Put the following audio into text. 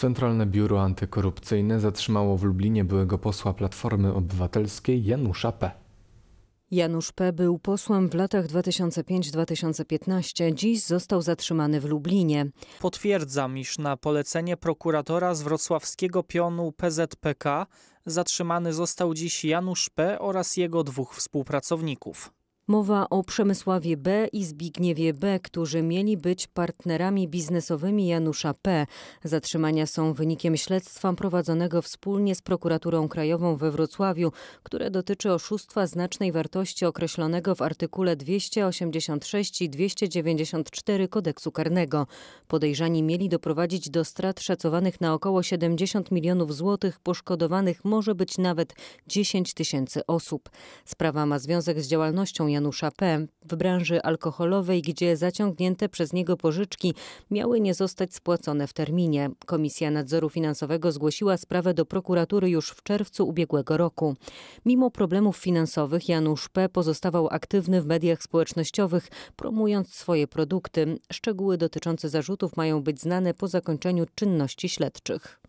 Centralne Biuro Antykorupcyjne zatrzymało w Lublinie byłego posła Platformy Obywatelskiej Janusza P. Janusz P. był posłem w latach 2005-2015. Dziś został zatrzymany w Lublinie. Potwierdzam, iż na polecenie prokuratora z wrocławskiego pionu PZPK zatrzymany został dziś Janusz P. oraz jego dwóch współpracowników. Mowa o Przemysławie B. i Zbigniewie B., którzy mieli być partnerami biznesowymi Janusza P. Zatrzymania są wynikiem śledztwa prowadzonego wspólnie z prokuraturą krajową we Wrocławiu, które dotyczy oszustwa znacznej wartości określonego w artykule 286 i 294 kodeksu karnego. Podejrzani mieli doprowadzić do strat szacowanych na około 70 milionów złotych, poszkodowanych może być nawet 10 tysięcy osób. Sprawa ma związek z działalnością Janusza Janusza P. w branży alkoholowej, gdzie zaciągnięte przez niego pożyczki miały nie zostać spłacone w terminie. Komisja Nadzoru Finansowego zgłosiła sprawę do prokuratury już w czerwcu ubiegłego roku. Mimo problemów finansowych Janusz P. pozostawał aktywny w mediach społecznościowych, promując swoje produkty. Szczegóły dotyczące zarzutów mają być znane po zakończeniu czynności śledczych.